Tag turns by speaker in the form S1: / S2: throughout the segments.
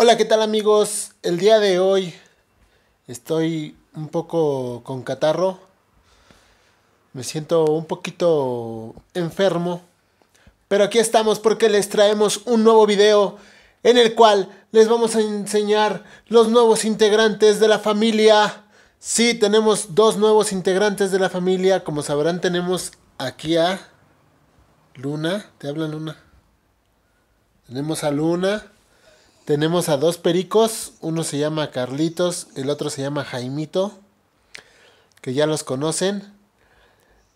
S1: Hola, ¿qué tal amigos? El día de hoy estoy un poco con catarro. Me siento un poquito enfermo. Pero aquí estamos porque les traemos un nuevo video en el cual les vamos a enseñar los nuevos integrantes de la familia. Sí, tenemos dos nuevos integrantes de la familia. Como sabrán, tenemos aquí a Luna. ¿Te habla Luna? Tenemos a Luna tenemos a dos pericos, uno se llama Carlitos, el otro se llama Jaimito, que ya los conocen.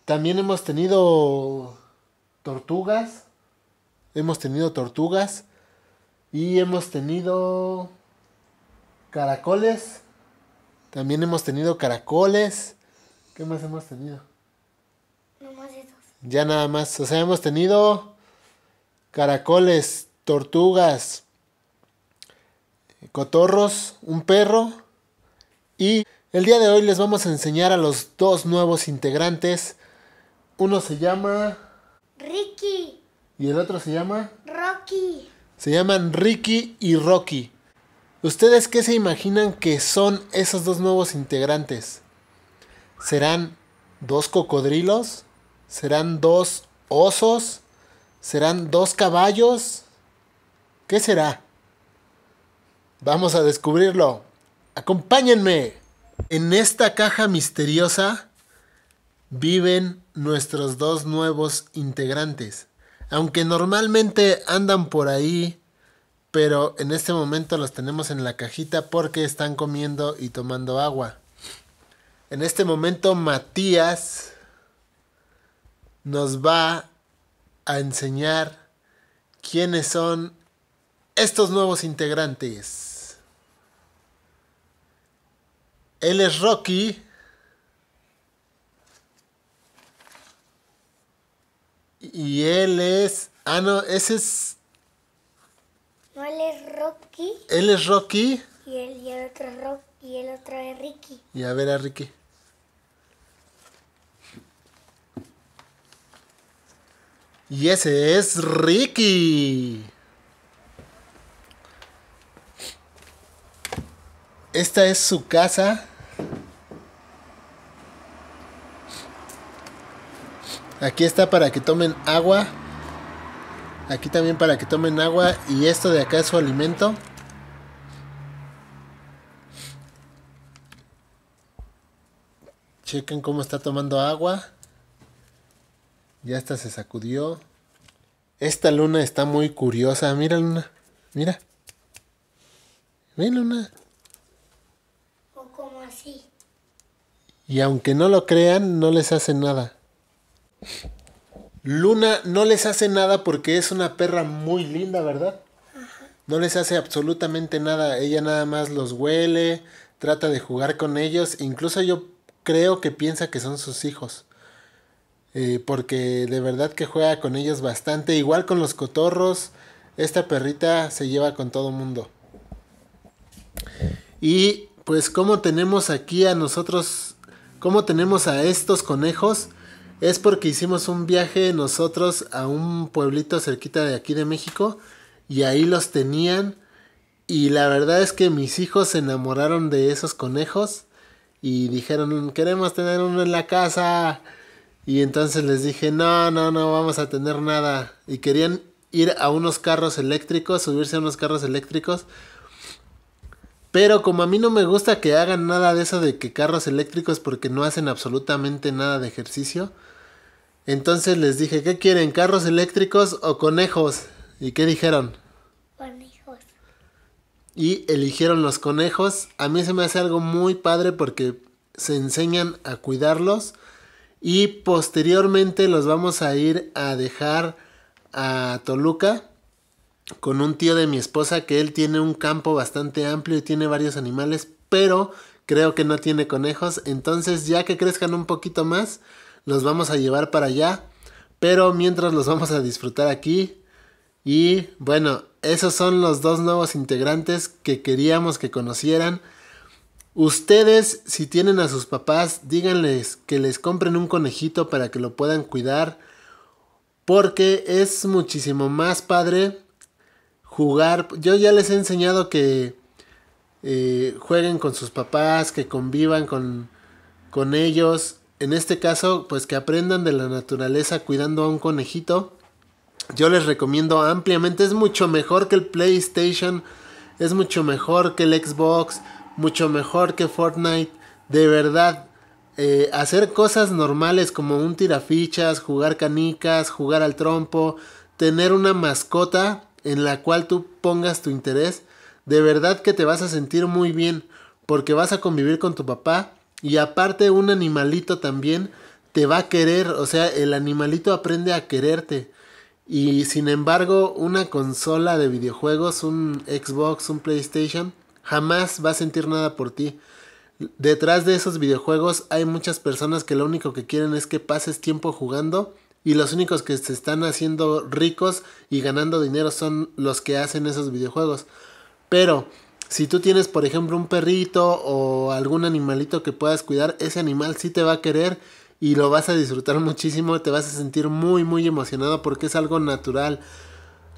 S1: También hemos tenido tortugas, hemos tenido tortugas y hemos tenido caracoles. También hemos tenido caracoles. ¿Qué más hemos tenido? Ya nada más. O sea, hemos tenido caracoles, tortugas, cotorros, un perro y el día de hoy les vamos a enseñar a los dos nuevos integrantes. Uno se llama Ricky y el otro se llama Rocky. Se llaman Ricky y Rocky. ¿Ustedes qué se imaginan que son esos dos nuevos integrantes? ¿Serán dos cocodrilos? ¿Serán dos osos? ¿Serán dos caballos? ¿Qué será? Vamos a descubrirlo. Acompáñenme. En esta caja misteriosa viven nuestros dos nuevos integrantes. Aunque normalmente andan por ahí, pero en este momento los tenemos en la cajita porque están comiendo y tomando agua. En este momento Matías nos va a enseñar quiénes son estos nuevos integrantes. Él es Rocky. Y él es... Ah, no, ese es... No, él es Rocky. Él es Rocky. Y, él, y el otro Rocky y el otro es Ricky. Y a ver a Ricky. Y ese es Ricky. Esta es su casa. Aquí está para que tomen agua. Aquí también para que tomen agua. Y esto de acá es su alimento. Chequen cómo está tomando agua. Ya hasta se sacudió. Esta luna está muy curiosa. Mira, luna. Mira. Mira luna. O como así. Y aunque no lo crean, no les hace nada. Luna no les hace nada porque es una perra muy linda, ¿verdad? No les hace absolutamente nada. Ella nada más los huele, trata de jugar con ellos. Incluso yo creo que piensa que son sus hijos. Eh, porque de verdad que juega con ellos bastante. Igual con los cotorros. Esta perrita se lleva con todo mundo. Y pues como tenemos aquí a nosotros, como tenemos a estos conejos, es porque hicimos un viaje nosotros a un pueblito cerquita de aquí de México y ahí los tenían y la verdad es que mis hijos se enamoraron de esos conejos y dijeron queremos tener uno en la casa y entonces les dije no, no, no vamos a tener nada y querían ir a unos carros eléctricos, subirse a unos carros eléctricos pero como a mí no me gusta que hagan nada de eso de que carros eléctricos porque no hacen absolutamente nada de ejercicio, entonces les dije, ¿qué quieren? ¿Carros eléctricos o conejos? ¿Y qué dijeron? Conejos. Y eligieron los conejos. A mí se me hace algo muy padre porque se enseñan a cuidarlos y posteriormente los vamos a ir a dejar a Toluca con un tío de mi esposa que él tiene un campo bastante amplio y tiene varios animales, pero creo que no tiene conejos. Entonces ya que crezcan un poquito más, los vamos a llevar para allá. Pero mientras los vamos a disfrutar aquí. Y bueno, esos son los dos nuevos integrantes que queríamos que conocieran. Ustedes, si tienen a sus papás, díganles que les compren un conejito para que lo puedan cuidar. Porque es muchísimo más padre jugar. Yo ya les he enseñado que eh, jueguen con sus papás, que convivan con, con ellos en este caso, pues que aprendan de la naturaleza cuidando a un conejito. Yo les recomiendo ampliamente, es mucho mejor que el PlayStation, es mucho mejor que el Xbox, mucho mejor que Fortnite. De verdad, eh, hacer cosas normales como un tirafichas, jugar canicas, jugar al trompo, tener una mascota en la cual tú pongas tu interés, de verdad que te vas a sentir muy bien porque vas a convivir con tu papá y aparte un animalito también te va a querer, o sea, el animalito aprende a quererte. Y sin embargo, una consola de videojuegos, un Xbox, un PlayStation, jamás va a sentir nada por ti. Detrás de esos videojuegos hay muchas personas que lo único que quieren es que pases tiempo jugando y los únicos que se están haciendo ricos y ganando dinero son los que hacen esos videojuegos. Pero si tú tienes, por ejemplo, un perrito o algún animalito que puedas cuidar, ese animal sí te va a querer y lo vas a disfrutar muchísimo, te vas a sentir muy, muy emocionado porque es algo natural.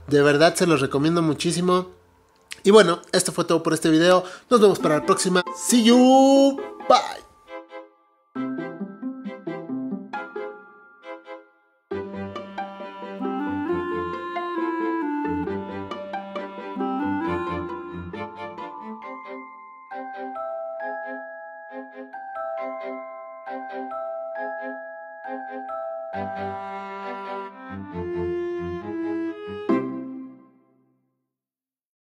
S1: De verdad se los recomiendo muchísimo. Y bueno, esto fue todo por este video. Nos vemos para la próxima. See you. Bye. Thank you.